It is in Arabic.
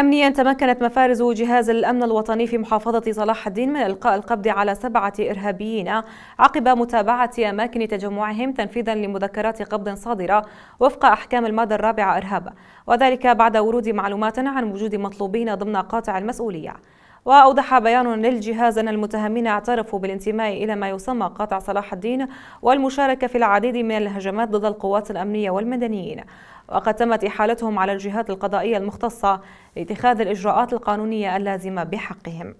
أمنيا تمكنت مفارز جهاز الأمن الوطني في محافظة صلاح الدين من إلقاء القبض على سبعة إرهابيين عقب متابعة أماكن تجمعهم تنفيذا لمذكرات قبض صادرة وفق أحكام المادة الرابعة إرهاب وذلك بعد ورود معلومات عن وجود مطلوبين ضمن قاطع المسؤولية وأوضح بيان للجهاز أن المتهمين اعترفوا بالانتماء إلى ما يسمى قاطع صلاح الدين والمشاركة في العديد من الهجمات ضد القوات الأمنية والمدنيين وقد تمت إحالتهم على الجهات القضائية المختصة لاتخاذ الإجراءات القانونية اللازمة بحقهم